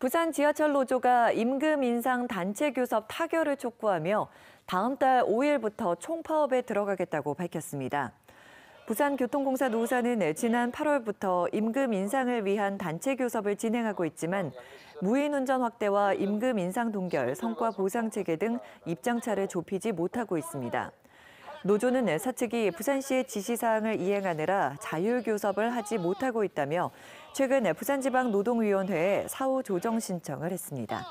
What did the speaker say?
부산 지하철 노조가 임금 인상 단체 교섭 타결을 촉구하며 다음 달 5일부터 총파업에 들어가겠다고 밝혔습니다. 부산교통공사 노사는 지난 8월부터 임금 인상을 위한 단체 교섭을 진행하고 있지만 무인운전 확대와 임금 인상 동결, 성과 보상 체계 등 입장차를 좁히지 못하고 있습니다. 노조는 사측이 부산시의 지시사항을 이행하느라 자율교섭을 하지 못하고 있다며 최근 부산지방노동위원회에 사후 조정 신청을 했습니다.